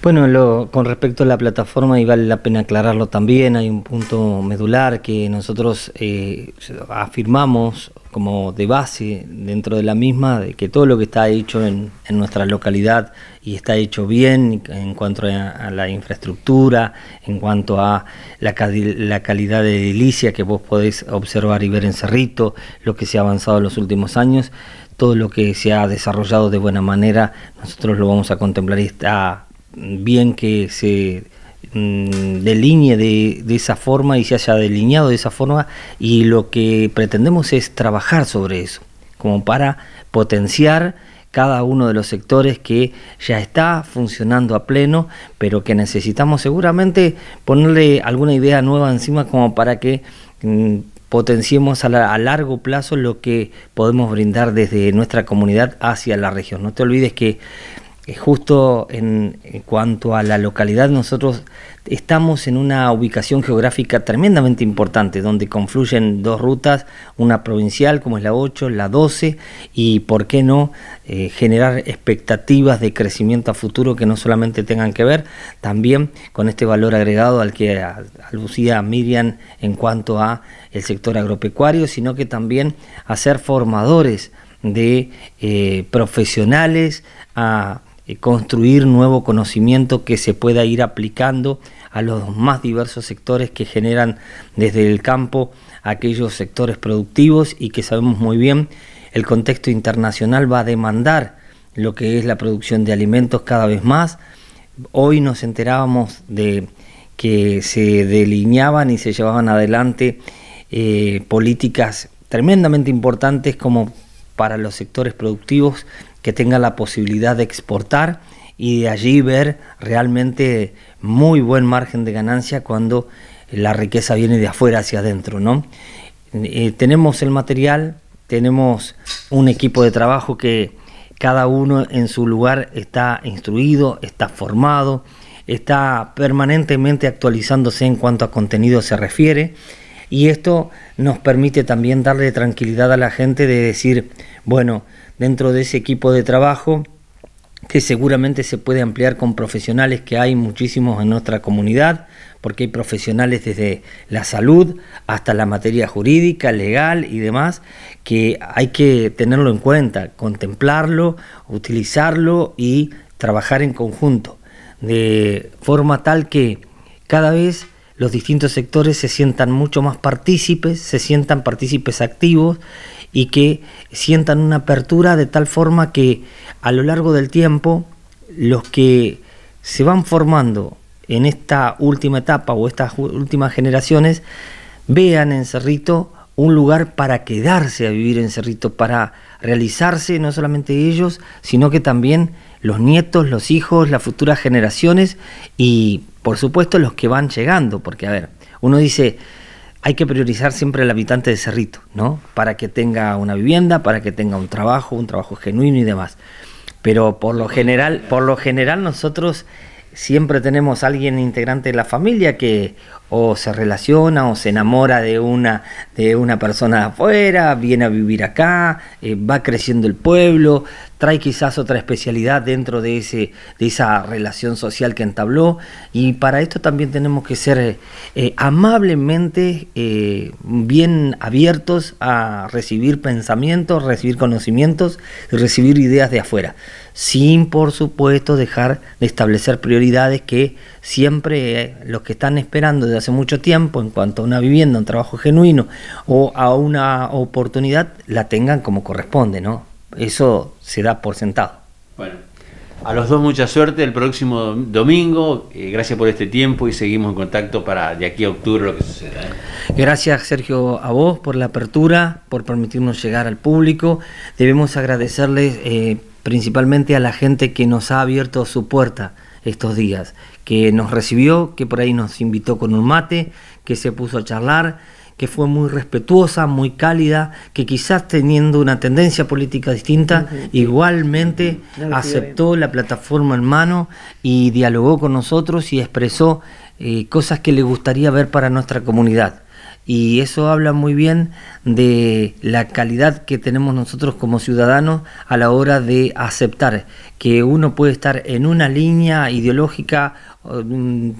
Bueno, lo, con respecto a la plataforma, y vale la pena aclararlo también, hay un punto medular que nosotros eh, afirmamos como de base dentro de la misma, de que todo lo que está hecho en, nuestra localidad y está hecho bien en cuanto a, la infraestructura, en cuanto a la, la, calidad de edilicia que vos podés observar y ver en Cerrito, lo que se ha avanzado en los últimos años, todo lo que se ha desarrollado de buena manera, nosotros lo vamos a contemplar y está bien que se mm, delinee de, esa forma y se haya delineado de esa forma y lo que pretendemos es trabajar sobre eso, como para potenciar cada uno de los sectores que ya está funcionando a pleno, pero que necesitamos seguramente ponerle alguna idea nueva encima como para que mm, potenciemos a, largo plazo lo que podemos brindar desde nuestra comunidad hacia la región. No te olvides que justo en, cuanto a la localidad, nosotros estamos en una ubicación geográfica tremendamente importante, donde confluyen dos rutas, una provincial como es la 8, la 12, y por qué no eh, generar expectativas de crecimiento a futuro que no solamente tengan que ver también con este valor agregado al que alucía Miriam en cuanto a el sector agropecuario, sino que también hacer formadores de eh, profesionales a eh, construir nuevo conocimiento que se pueda ir aplicando a los más diversos sectores que generan desde el campo aquellos sectores productivos y que sabemos muy bien el contexto internacional va a demandar lo que es la producción de alimentos cada vez más. Hoy nos enterábamos de que se delineaban y se llevaban adelante eh, políticas tremendamente importantes como para los sectores productivos que tenga la posibilidad de exportar y de allí ver realmente muy buen margen de ganancia cuando la riqueza viene de afuera hacia adentro, ¿no? Eh, tenemos el material, tenemos un equipo de trabajo que cada uno en su lugar está instruido, está formado, está permanentemente actualizándose en cuanto a contenido se refiere y esto nos permite también darle tranquilidad a la gente de decir, bueno, dentro de ese equipo de trabajo que seguramente se puede ampliar con profesionales que hay muchísimos en nuestra comunidad, porque hay profesionales desde la salud hasta la materia jurídica, legal y demás, que hay que tenerlo en cuenta, contemplarlo, utilizarlo y trabajar en conjunto, de forma tal que cada vez los distintos sectores se sientan mucho más partícipes, se sientan partícipes activos y que sientan una apertura de tal forma que a lo largo del tiempo los que se van formando en esta última etapa o estas últimas generaciones vean en Cerrito un lugar para quedarse a vivir en Cerrito, para realizarse no solamente ellos, sino que también los nietos, los hijos, las futuras generaciones y por supuesto los que van llegando, porque a ver, uno dice, hay que priorizar siempre el habitante de Cerrito, ¿no? Para que tenga una vivienda, para que tenga un trabajo, un trabajo genuino y demás. Pero por lo general, por lo general nosotros siempre tenemos alguien integrante de la familia que o se relaciona o se enamora de una, de una persona de afuera, viene a vivir acá, eh, va creciendo el pueblo, trae quizás otra especialidad dentro de, ese, de esa relación social que entabló y para esto también tenemos que ser eh, eh, amablemente bien abiertos a recibir pensamientos, recibir conocimientos y recibir ideas de afuera, sin por supuesto dejar de establecer prioridades que siempre los que están esperando de hace mucho tiempo en cuanto a una vivienda, un trabajo genuino o a una oportunidad, la tengan como corresponde, ¿no? Eso se da por sentado. Bueno, a los dos mucha suerte el próximo domingo. Eh, gracias por este tiempo y seguimos en contacto para de aquí a octubre lo que suceda. ¿eh? Gracias Sergio a vos por la apertura, por permitirnos llegar al público. Debemos agradecerles eh, principalmente a la gente que nos ha abierto su puerta estos días, que nos recibió, que por ahí nos invitó con un mate, que se puso a charlar, que fue muy respetuosa, muy cálida, que quizás teniendo una tendencia política distinta, igualmente aceptó la plataforma en mano y dialogó con nosotros y expresó eh, cosas que le gustaría ver para nuestra comunidad y eso habla muy bien de la calidad que tenemos nosotros como ciudadanos a la hora de aceptar que uno puede estar en una línea ideológica mm,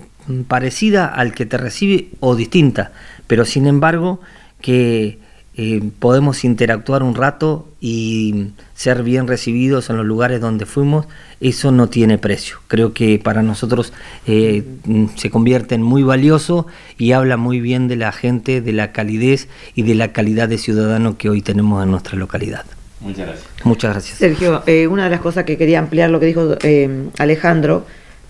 parecida al que te recibe o distinta, pero sin embargo que eh, podemos interactuar un rato y ser bien recibidos en los lugares donde fuimos, eso no tiene precio. Creo que para nosotros eh, mm, se convierte en muy valioso y habla muy bien de la gente, de la calidez y de la calidad de ciudadano que hoy tenemos en nuestra localidad. Muchas gracias. Muchas gracias. Sergio, eh, una de las cosas que quería ampliar lo que dijo Alejandro,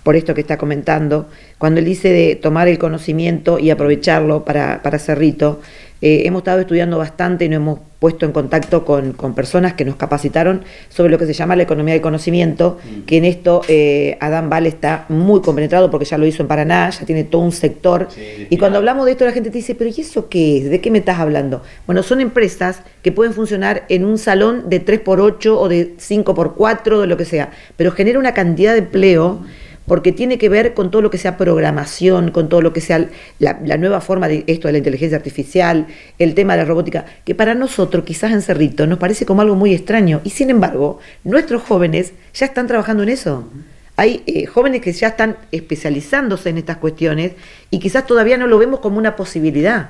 por esto que está comentando, cuando él dice de tomar el conocimiento y aprovecharlo para, hacer rito, eh, hemos estado estudiando bastante y nos hemos puesto en contacto con, personas que nos capacitaron sobre lo que se llama la economía del conocimiento, mm. que en esto eh, Adán Val está muy compenetrado porque ya lo hizo en Paraná, ya tiene todo un sector. y cuando hablamos de esto la gente te dice, pero ¿y eso qué es? ¿De qué me estás hablando? Bueno, son empresas que pueden funcionar en un salón de 3x8 o de 5x4, de lo que sea, pero genera una cantidad de empleo. Mm porque tiene que ver con todo lo que sea programación, con todo lo que sea la, nueva forma de esto de la inteligencia artificial, el tema de la robótica, que para nosotros, quizás en Cerrito, nos parece como algo muy extraño. Y sin embargo, nuestros jóvenes ya están trabajando en eso. Hay eh, jóvenes que ya están especializándose en estas cuestiones y quizás todavía no lo vemos como una posibilidad.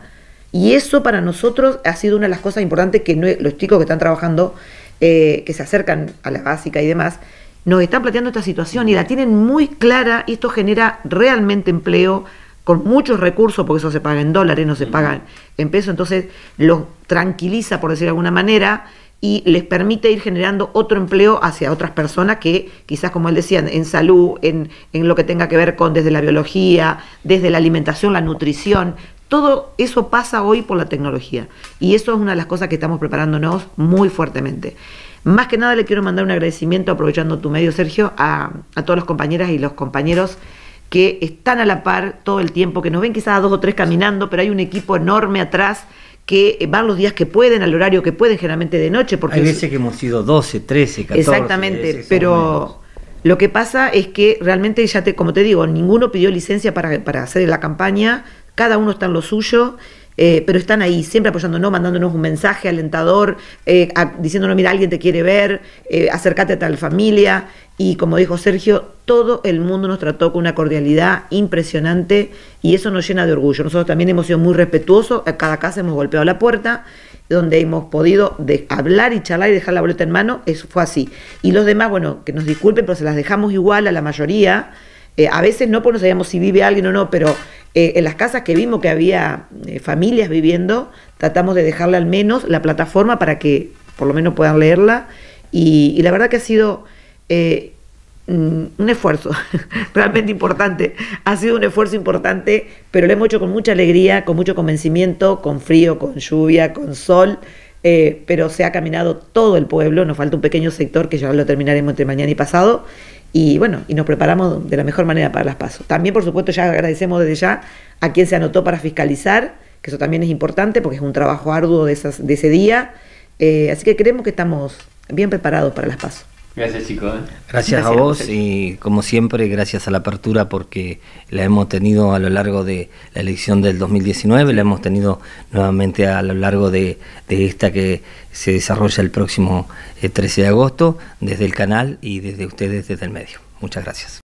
Y eso para nosotros ha sido una de las cosas importantes que los chicos que están trabajando, eh, que se acercan a la básica y demás, nos están planteando esta situación y la tienen muy clara y esto genera realmente empleo con muchos recursos, porque eso se paga en dólares, no se paga en pesos, entonces los tranquiliza, por decir de alguna manera, y les permite ir generando otro empleo hacia otras personas que quizás, como él decía, en salud, en, en, lo que tenga que ver con desde la biología, desde la alimentación, la nutrición, todo eso pasa hoy por la tecnología y eso es una de las cosas que estamos preparándonos muy fuertemente. Más que nada le quiero mandar un agradecimiento, aprovechando tu medio, Sergio, a, todas las compañeras y los compañeros que están a la par todo el tiempo, que nos ven quizás a dos o tres caminando, pero hay un equipo enorme atrás que eh, van los días que pueden, al horario que pueden, generalmente de noche. Porque Hay veces que hemos sido 12, 13, 14. Exactamente, pero lo que pasa es que realmente, ya te, como te digo, ninguno pidió licencia para, para hacer la campaña, cada uno está en lo suyo. Eh, pero están ahí, siempre apoyándonos, mandándonos un mensaje alentador, eh, diciéndonos, mira, alguien te quiere ver, eh, acércate a tal familia. Y como dijo Sergio, todo el mundo nos trató con una cordialidad impresionante y eso nos llena de orgullo. Nosotros también hemos sido muy respetuosos, a cada casa hemos golpeado la puerta, donde hemos podido hablar y charlar y dejar la boleta en mano, eso fue así. Y los demás, bueno, que nos disculpen, pero se las dejamos igual a la mayoría. a veces no, pues no sabíamos si vive alguien o no, pero eh, en las casas que vimos que había eh, familias viviendo, tratamos de dejarle al menos la plataforma para que por lo menos puedan leerla. Y, la verdad que ha sido eh, mm, un esfuerzo realmente importante. Ha sido un esfuerzo importante, pero lo hemos hecho con mucha alegría, con mucho convencimiento, con frío, con lluvia, con sol. pero se ha caminado todo el pueblo, nos falta un pequeño sector que ya lo terminaremos entre mañana y pasado, y bueno, y nos preparamos de la mejor manera para las pasos. También, por supuesto, ya agradecemos desde ya a quien se anotó para fiscalizar, que eso también es importante porque es un trabajo arduo de, esas, de ese día. Eh, así que creemos que estamos bien preparados para las pasos. Gracias chicos. Gracias, a vos y como siempre gracias a la apertura porque la hemos tenido a lo largo de la elección del 2019, la hemos tenido nuevamente a lo largo de esta que se desarrolla el próximo 13 eh, de agosto desde el canal y desde ustedes desde el medio. Muchas gracias.